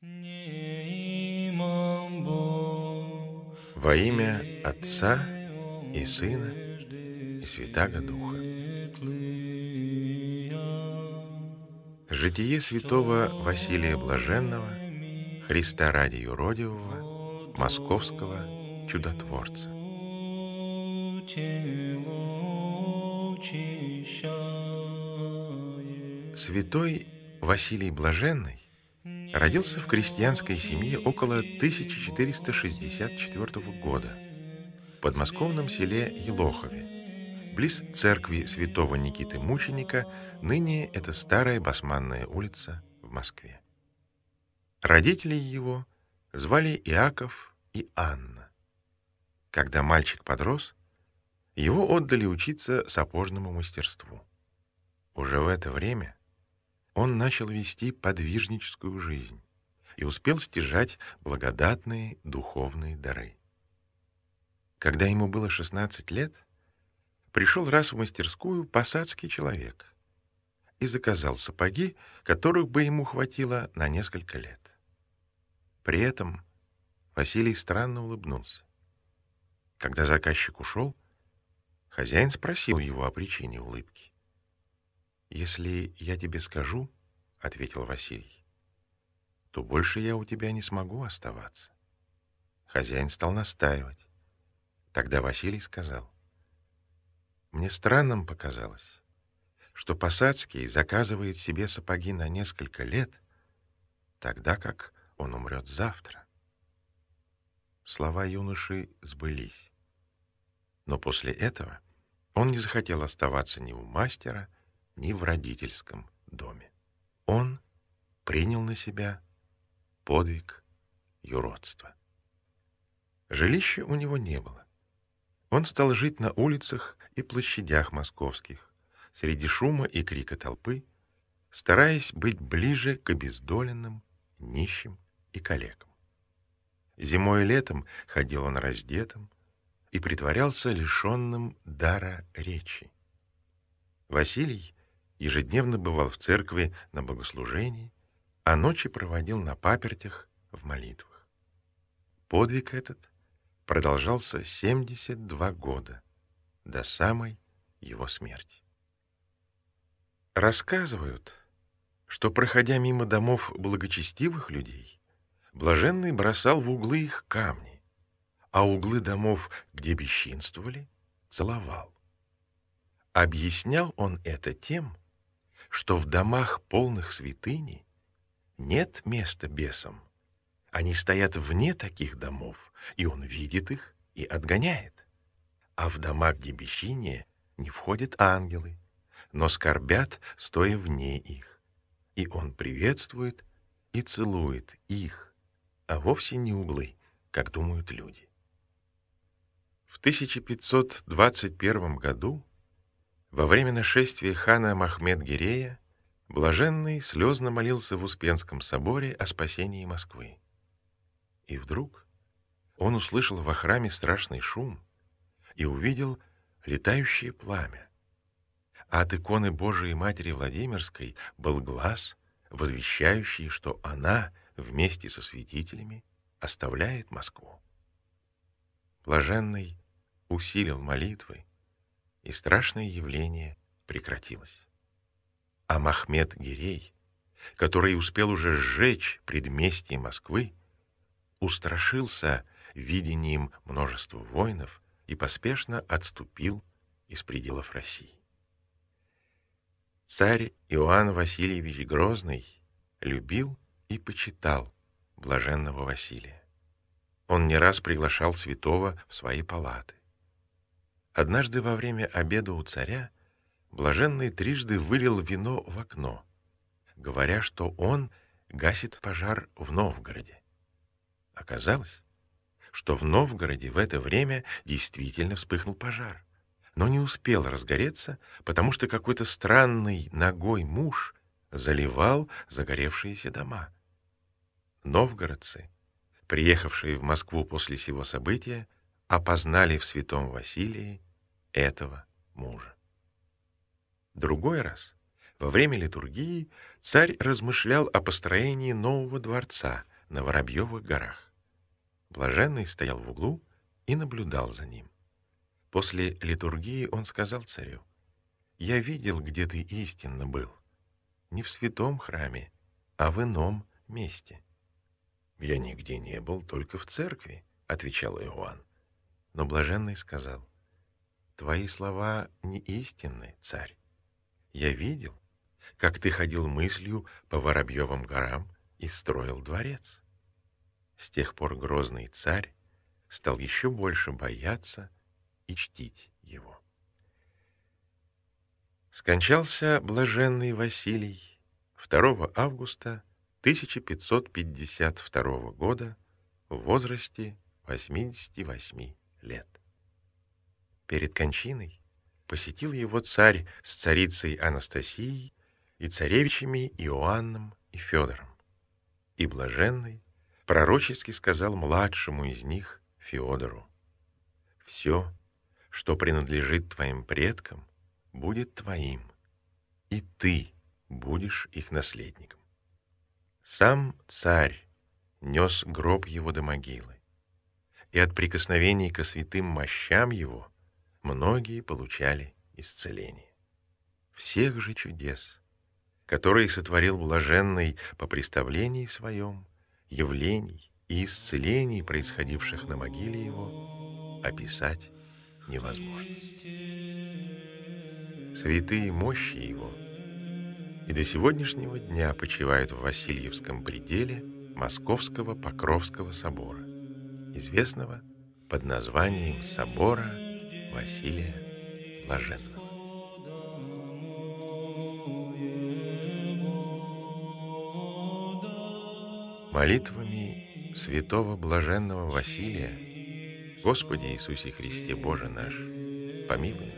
Во имя Отца и Сына и Святаго Духа. Житие святого Василия Блаженного, Христа ради юродивого, московского чудотворца. Святой Василий Блаженный родился в крестьянской семье около 1464 года в подмосковном селе Елохове, близ церкви святого Никиты Мученика, ныне это старая Басманная улица в Москве. Родители его звали Иаков и Анна. Когда мальчик подрос, его отдали учиться сапожному мастерству. Уже в это время он начал вести подвижническую жизнь и успел стяжать благодатные духовные дары. Когда ему было 16 лет, пришел раз в мастерскую посадский человек и заказал сапоги, которых бы ему хватило на несколько лет. При этом Василий странно улыбнулся. Когда заказчик ушел, хозяин спросил его о причине улыбки. «Если я тебе скажу, — ответил Василий, — то больше я у тебя не смогу оставаться». Хозяин стал настаивать. Тогда Василий сказал, «Мне странным показалось, что Посадский заказывает себе сапоги на несколько лет, тогда как он умрет завтра». Слова юноши сбылись. Но после этого он не захотел оставаться ни у мастера, ни в родительском доме. Он принял на себя подвиг юродства. Жилища у него не было. Он стал жить на улицах и площадях московских, среди шума и крика толпы, стараясь быть ближе к обездоленным, нищим и калекам. Зимой и летом ходил он раздетым и притворялся лишенным дара речи. Василий ежедневно бывал в церкви на богослужении, а ночи проводил на папертях в молитвах. Подвиг этот продолжался 72 года, до самой его смерти. Рассказывают, что, проходя мимо домов благочестивых людей, блаженный бросал в углы их камни, а углы домов, где бесчинствовали, целовал. Объяснял он это тем, что в домах, полных святыни, нет места бесам. Они стоят вне таких домов, и он видит их и отгоняет. А в домах, где бесчиние, не входят ангелы, но скорбят, стоя вне их. И он приветствует и целует их, а вовсе не углы, как думают люди. В 1521 году во время нашествия хана Махмед-Гирея Блаженный слезно молился в Успенском соборе о спасении Москвы. И вдруг он услышал во храме страшный шум и увидел летающее пламя. А от иконы Божией Матери Владимирской был глаз, возвещающий, что она вместе со святителями оставляет Москву. Блаженный усилил молитвы, и страшное явление прекратилось. А Махмед Гирей, который успел уже сжечь предместье Москвы, устрашился видением множества воинов и поспешно отступил из пределов России. Царь Иоанн Васильевич Грозный любил и почитал блаженного Василия. Он не раз приглашал святого в свои палаты. Однажды во время обеда у царя блаженный трижды вылил вино в окно, говоря, что он гасит пожар в Новгороде. Оказалось, что в Новгороде в это время действительно вспыхнул пожар, но не успел разгореться, потому что какой-то странный ногой муж заливал загоревшиеся дома. Новгородцы, приехавшие в Москву после сего события, опознали в святом Василии этого мужа. Другой раз, во время литургии, царь размышлял о построении нового дворца на Воробьевых горах. Блаженный стоял в углу и наблюдал за ним. После литургии он сказал царю, «Я видел, где ты истинно был, не в святом храме, а в ином месте». «Я нигде не был, только в церкви», — отвечал Иоанн. Но блаженный сказал, Твои слова не истинны, царь. Я видел, как ты ходил мыслью по Воробьевым горам и строил дворец. С тех пор грозный царь стал еще больше бояться и чтить его. Скончался блаженный Василий 2 августа 1552 года в возрасте 88 лет перед кончиной посетил его царь с царицей Анастасией и царевичами Иоанном и Федором. И блаженный пророчески сказал младшему из них, Феодору, «Все, что принадлежит твоим предкам, будет твоим, и ты будешь их наследником». Сам царь нес гроб его до могилы, и от прикосновений ко святым мощам его — многие получали исцеление. Всех же чудес, которые сотворил блаженный по представлении своем, явлений и исцелений, происходивших на могиле его, описать невозможно. Святые мощи его и до сегодняшнего дня почивают в Васильевском пределе Московского Покровского собора, известного под названием Собора Василия Блаженного. Молитвами святого блаженного Василия Господи Иисусе Христе Боже наш, помилуй